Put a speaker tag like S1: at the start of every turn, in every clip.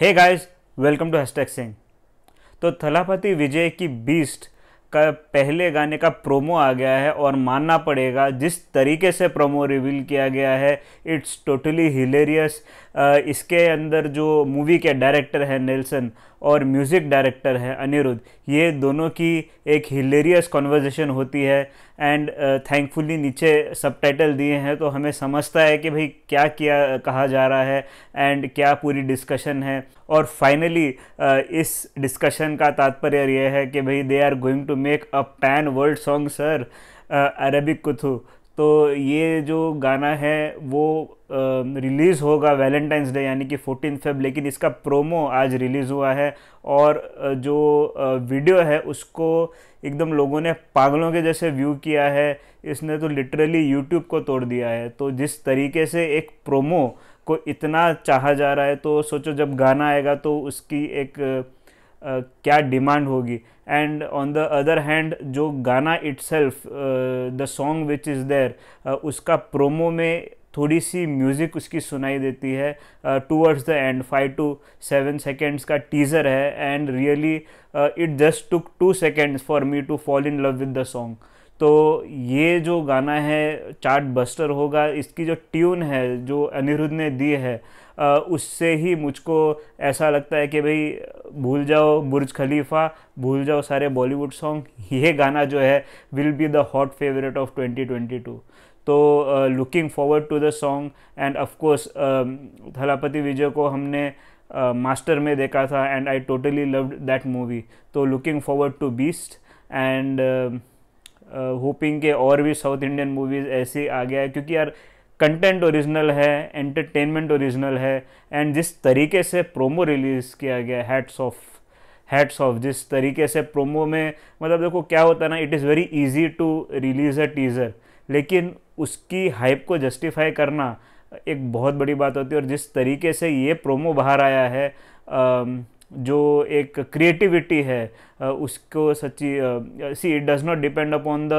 S1: hey guys welcome to hashtag Singh तो थलापति विजय की beast का पहले गाने का प्रोमो आ गया है और मानना पड़ेगा जिस तरीके से प्रोमो रिवील किया गया है इट्स टोटली हिलेरियस इसके अंदर जो मूवी के डायरेक्टर हैं नेल्सन और म्यूज़िक डायरेक्टर हैं अनिरुद्ध ये दोनों की एक हिलेरियस कॉन्वर्जेसन होती है एंड थैंकफुली नीचे सब टाइटल दिए हैं तो हमें समझता है कि भाई क्या किया कहा जा रहा है एंड क्या पूरी डिस्कशन है और फाइनली इस डिस्कशन का तात्पर्य यह है कि भाई they are going to make a pan world song sir Arabic Kuthu तो ये जो गाना है वो आ, रिलीज़ होगा वैलेंटाइंस डे यानी कि फोर्टीन फेब लेकिन इसका प्रोमो आज रिलीज़ हुआ है और जो वीडियो है उसको एकदम लोगों ने पागलों के जैसे व्यू किया है इसने तो लिटरली यूट्यूब को तोड़ दिया है तो जिस तरीके से एक प्रोमो को इतना चाहा जा रहा है तो सोचो जब गाना आएगा तो उसकी एक Uh, क्या डिमांड होगी and on the other hand जो गाना itself the song which is there उसका प्रोमो में थोड़ी सी म्यूज़िक उसकी सुनाई देती है towards the end five to seven seconds का टीज़र है and really it just took two seconds for me to fall in love with the song तो ये जो गाना है चार्ट बस्टर होगा इसकी जो ट्यून है जो अनिरुद्ध ने दी है उससे ही मुझको ऐसा लगता है कि भाई भूल जाओ बुर्ज खलीफा भूल जाओ सारे बॉलीवुड सॉन्ग ये गाना जो है will be the hot favourite of 2022 तो looking forward to the song and of course Thalapathy Vijay को हमने मास्टर uh, में देखा था and I totally loved that movie तो looking forward to Beast and hoping के और भी साउथ इंडियन मूवीज़ ऐसी आ गया है क्योंकि यार कंटेंट ओरिजिनल है एंटरटेनमेंट ओरिजिनल है एंड जिस तरीके से प्रोमो रिलीज़ किया गया हैट्स ऑफ हैट्स ऑफ जिस तरीके से प्रोमो में मतलब देखो क्या होता है ना it is very easy to release a teaser लेकिन उसकी हाइप को जस्टिफाई करना एक बहुत बड़ी बात होती है और जिस तरीके से ये प्रोमो बाहर आया है जो एक क्रिएटिविटी है उसको सच्ची सी it does not depend upon the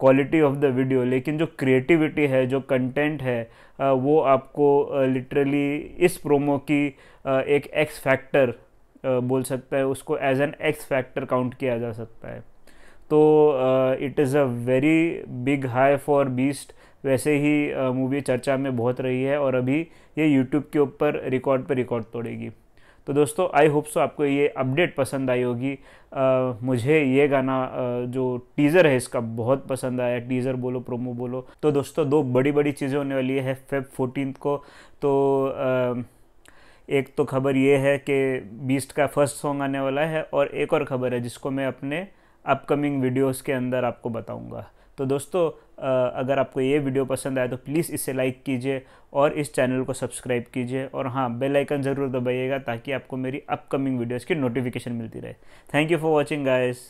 S1: quality of the video लेकिन जो क्रिएटिविटी है जो कंटेंट है वो आपको लिटरली इस प्रोमो की एक एक्स फैक्टर बोल सकता है उसको as an X factor count किया जा सकता है तो it is a very big high for Beast वैसे ही मूवी चर्चा में बहुत रही है और अभी ये यूट्यूब के ऊपर रिकॉर्ड पर रिकॉर्ड तोड़ेगी तो दोस्तों आई होप सो आपको ये अपडेट पसंद आई होगी आ, मुझे ये गाना आ, जो टीज़र है इसका बहुत पसंद आया टीज़र बोलो प्रोमो बोलो तो दोस्तों दो बड़ी बड़ी चीज़ें होने वाली है फेब फोर्टीन को तो आ, एक तो खबर ये है कि बीस्ट का फर्स्ट सॉन्ग आने वाला है और एक और खबर है जिसको मैं अपने अपकमिंग वीडियोस के अंदर आपको बताऊंगा तो दोस्तों अगर आपको ये वीडियो पसंद आए तो प्लीज़ इसे लाइक कीजिए और इस चैनल को सब्सक्राइब कीजिए और हाँ बेल आइकन ज़रूर दबाइएगा ताकि आपको मेरी अपकमिंग वीडियोस की नोटिफिकेशन मिलती रहे thank you for watching guys